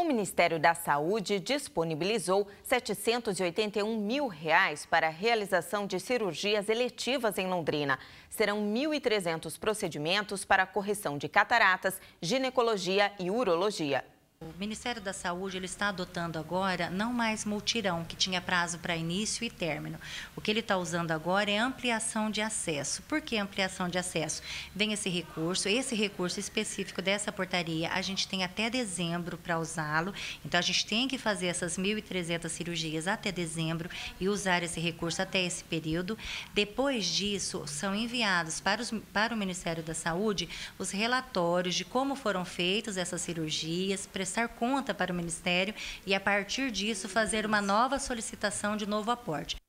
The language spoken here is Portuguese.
O Ministério da Saúde disponibilizou 781 mil reais para a realização de cirurgias eletivas em Londrina. Serão 1.300 procedimentos para correção de cataratas, ginecologia e urologia. O Ministério da Saúde ele está adotando agora não mais multirão, que tinha prazo para início e término. O que ele está usando agora é ampliação de acesso. Por que ampliação de acesso? Vem esse recurso, esse recurso específico dessa portaria, a gente tem até dezembro para usá-lo. Então, a gente tem que fazer essas 1.300 cirurgias até dezembro e usar esse recurso até esse período. Depois disso, são enviados para, os, para o Ministério da Saúde os relatórios de como foram feitas essas cirurgias, prestar conta para o Ministério e, a partir disso, fazer uma nova solicitação de novo aporte.